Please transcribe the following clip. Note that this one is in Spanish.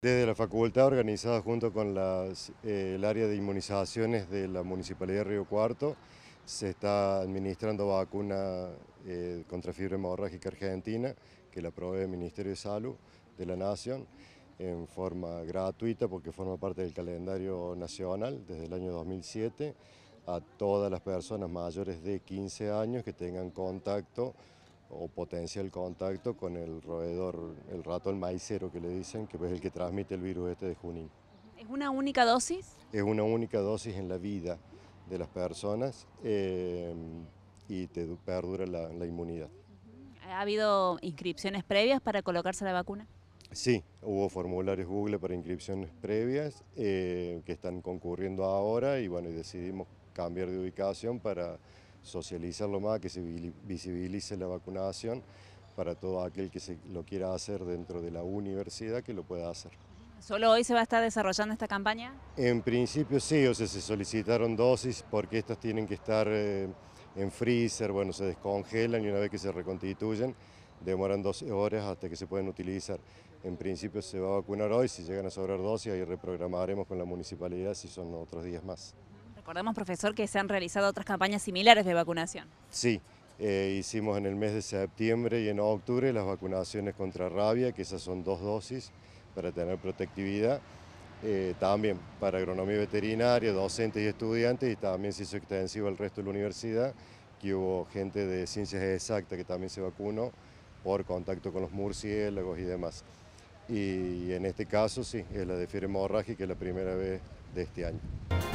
Desde la facultad organizada junto con eh, el área de inmunizaciones de la Municipalidad de Río Cuarto se está administrando vacuna eh, contra fiebre hemorrágica argentina que la provee el Ministerio de Salud de la Nación en forma gratuita porque forma parte del calendario nacional desde el año 2007 a todas las personas mayores de 15 años que tengan contacto o potencia el contacto con el roedor, el rato, el maicero que le dicen, que es el que transmite el virus este de Junín. ¿Es una única dosis? Es una única dosis en la vida de las personas eh, y te perdura la, inmunidad. ¿Ha habido inscripciones previas para colocarse la vacuna? Sí, hubo formularios Google para inscripciones previas eh, que están concurriendo ahora y bueno, decidimos cambiar de ubicación para socializarlo más, que se visibilice la vacunación para todo aquel que lo quiera hacer dentro de la universidad que lo pueda hacer. ¿Solo hoy se va a estar desarrollando esta campaña? En principio sí, o sea, se solicitaron dosis porque estas tienen que estar eh, en freezer, bueno, se descongelan y una vez que se reconstituyen demoran 12 horas hasta que se pueden utilizar. En principio se va a vacunar hoy, si llegan a sobrar dosis ahí reprogramaremos con la municipalidad si son otros días más. Recordemos, profesor, que se han realizado otras campañas similares de vacunación. Sí, eh, hicimos en el mes de septiembre y en octubre las vacunaciones contra rabia, que esas son dos dosis para tener protectividad. Eh, también para agronomía veterinaria, docentes y estudiantes, y también se hizo extensivo al resto de la universidad, que hubo gente de ciencias exactas que también se vacunó por contacto con los murciélagos y demás. Y en este caso, sí, es la de fiebre hemorrágica, que es la primera vez de este año.